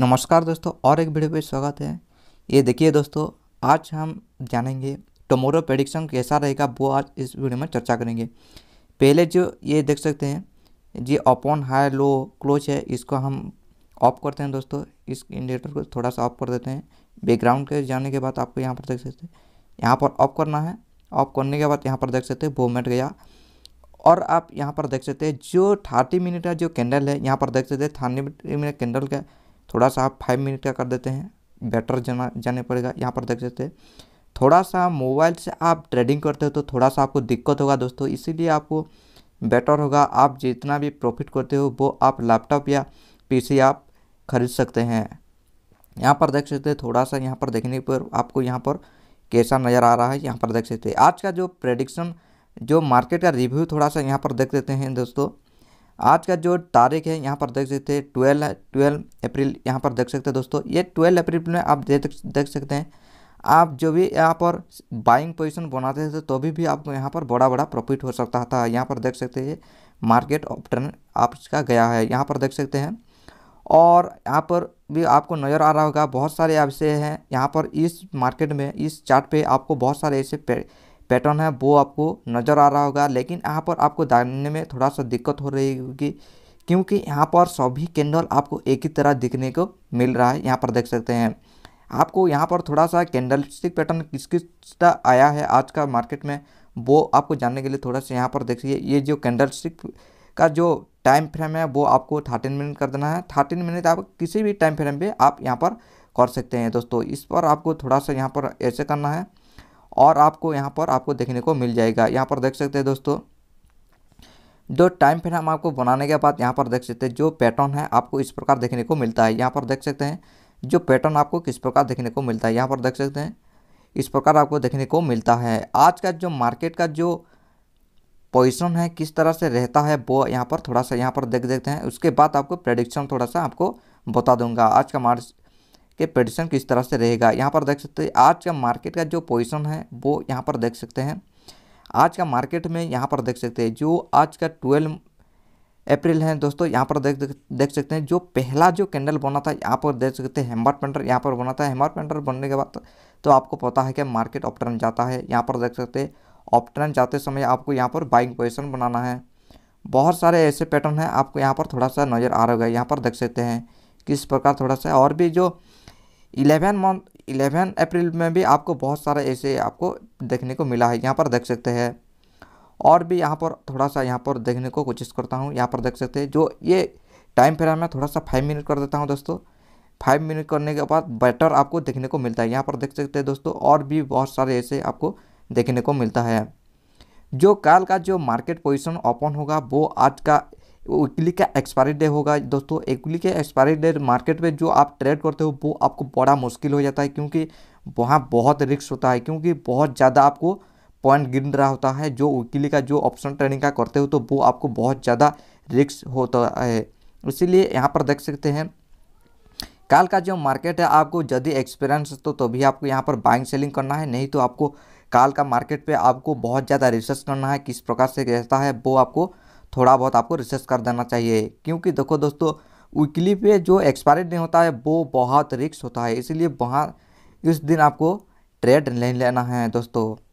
नमस्कार दोस्तों और एक वीडियो पे स्वागत है ये देखिए दोस्तों आज हम जानेंगे टमोरो प्रेडिक्शन कैसा रहेगा वो आज इस वीडियो में चर्चा करेंगे पहले जो ये देख सकते हैं ये ओपन हाई लो क्लोज है इसको हम ऑफ करते हैं दोस्तों इस इंडिकेटर को थोड़ा सा ऑफ कर देते हैं बैकग्राउंड के जाने के बाद आपको यहाँ पर देख सकते हैं यहाँ पर ऑफ करना है ऑफ करने के बाद यहाँ पर देख सकते हैं वो मिट गया और आप यहाँ पर देख सकते हैं जो थर्टी मिनट का जो कैंडल है यहाँ पर देख सकते हैं थर्टी मिनट कैंडल का थोड़ा सा आप फाइव मिनट का कर देते हैं बेटर जाना जाने पड़ेगा यहाँ पर देख सकते हैं थोड़ा सा मोबाइल से आप ट्रेडिंग करते हो तो थोड़ा सा आपको दिक्कत होगा दोस्तों इसीलिए आपको बेटर होगा आप जितना भी प्रॉफिट करते हो वो आप लैपटॉप या पी आप खरीद सकते हैं यहाँ पर देख सकते हैं थोड़ा सा यहाँ पर देखने पर आपको यहाँ पर कैसा नज़र आ रहा है यहाँ पर देख सकते हैं आज का जो प्रेडिक्शन जो मार्केट का रिव्यू थोड़ा सा यहाँ पर देख देते हैं दोस्तों आज का जो तारीख है यहाँ पर देख सकते हैं ट्वेल्व ट्वेल्व अप्रैल यहाँ पर देख सकते हैं दोस्तों ये ट्वेल्व अप्रैल में आप देख देख सकते हैं आप जो भी यहाँ पर बाइंग पोजीशन बनाते थे तो भी, भी आपको यहाँ पर बड़ा बड़ा प्रॉफिट हो सकता था यहाँ पर देख सकते हैं मार्केट ऑप्टन आपका गया है यहाँ पर देख सकते हैं और यहाँ पर भी आपको नज़र आ रहा होगा बहुत सारे ऐसे हैं यहाँ पर इस मार्केट में इस चार्ट पे आपको बहुत सारे ऐसे पैटर्न है वो आपको नज़र आ रहा होगा लेकिन यहाँ पर आपको जानने में थोड़ा सा दिक्कत हो रही होगी क्योंकि यहाँ पर सभी कैंडल आपको एक ही तरह दिखने को मिल रहा है यहाँ पर देख सकते हैं आपको यहाँ पर थोड़ा सा कैंडल स्टिक पैटर्न किस किस का आया है आज का मार्केट में वो आपको जानने के लिए थोड़ा सा यहाँ पर देखिए ये जो कैंडल स्टिक का जो टाइम फ्रेम है वो आपको थर्टीन मिनट कर देना है थर्टीन मिनट आप किसी भी टाइम फ्रेम पर आप यहाँ पर कर सकते हैं दोस्तों इस पर आपको थोड़ा सा यहाँ पर ऐसे करना है और आपको यहाँ पर आपको देखने को मिल जाएगा यहाँ पर देख सकते हैं दोस्तों जो टाइम फ्रेम हम आपको बनाने के बाद यहाँ पर देख सकते हैं जो पैटर्न है आपको इस प्रकार देखने को मिलता है यहाँ पर देख सकते हैं जो पैटर्न आपको किस प्रकार देखने को मिलता है यहाँ पर देख सकते हैं इस प्रकार आपको देखने को मिलता है आज का जो मार्केट का जो पोजिशन है किस तरह से रहता है वो यहाँ पर थोड़ा सा यहाँ पर देख देखते हैं उसके बाद आपको प्रडिक्शन थोड़ा सा आपको बता दूंगा आज का मार्च कि पोजिशन किस तरह से रहेगा यहाँ पर देख सकते हैं आज का मार्केट का जो पोजिशन है वो यहाँ पर देख सकते हैं आज का मार्केट में यहाँ पर देख सकते हैं जो आज का ट्वेल्व अप्रैल है दोस्तों यहाँ पर देख देख सकते हैं जो पहला जो कैंडल बना था यहाँ पर देख सकते हैं हेमर पेंटर यहाँ पर बना था हेमर पेंटर बनने के बाद तो आपको पता है कि मार्केट ऑप्टन जाता है यहाँ पर देख सकते हैं ऑप्टर्न जाते समय आपको यहाँ पर बाइंग पोजिशन बनाना है बहुत सारे ऐसे पैटर्न हैं आपको यहाँ पर थोड़ा सा नज़र आ रहा है यहाँ पर देख सकते हैं किस प्रकार थोड़ा सा और भी जो इलेवन मंथ इलेवन अप्रैल में भी आपको बहुत सारा ऐसे आपको देखने को मिला है यहाँ पर देख सकते हैं और भी यहाँ पर थोड़ा सा यहाँ पर देखने को कोशिश करता हूँ यहाँ पर देख सकते हैं जो ये टाइम फिर में थोड़ा सा फाइव मिनट कर देता हूँ दोस्तों फाइव मिनट करने के बाद बेटर आपको देखने को मिलता है यहाँ पर देख सकते हैं दोस्तों और भी बहुत सारे ऐसे आपको देखने को मिलता है जो कल का जो मार्केट पोजिशन ओपन होगा वो आज का वीकली का एक्सपायरी डे होगा दोस्तों वीकली के एक्सपायरी डे मार्केट में जो आप ट्रेड करते हो वो आपको बड़ा मुश्किल हो जाता है क्योंकि वहाँ बहुत रिक्स होता है क्योंकि बहुत ज़्यादा आपको पॉइंट गिन रहा होता है जो वीकली का जो ऑप्शन ट्रेडिंग का करते हो तो वो आपको बहुत ज़्यादा रिक्स होता है इसीलिए यहाँ पर देख सकते हैं कल का जो मार्केट है आपको यदि एक्सपीरियंस तो तभी आपको यहाँ पर बाइंग सेलिंग करना है नहीं तो आपको काल का मार्केट पे आपको बहुत ज़्यादा रिसर्च करना है किस प्रकार से रहता है वो आपको थोड़ा बहुत आपको रिसर्च कर देना चाहिए क्योंकि देखो दोस्तों वीकली पे जो एक्सपायरी डे होता है वो बहुत रिक्स होता है इसीलिए वहाँ इस दिन आपको ट्रेड नहीं लेना है दोस्तों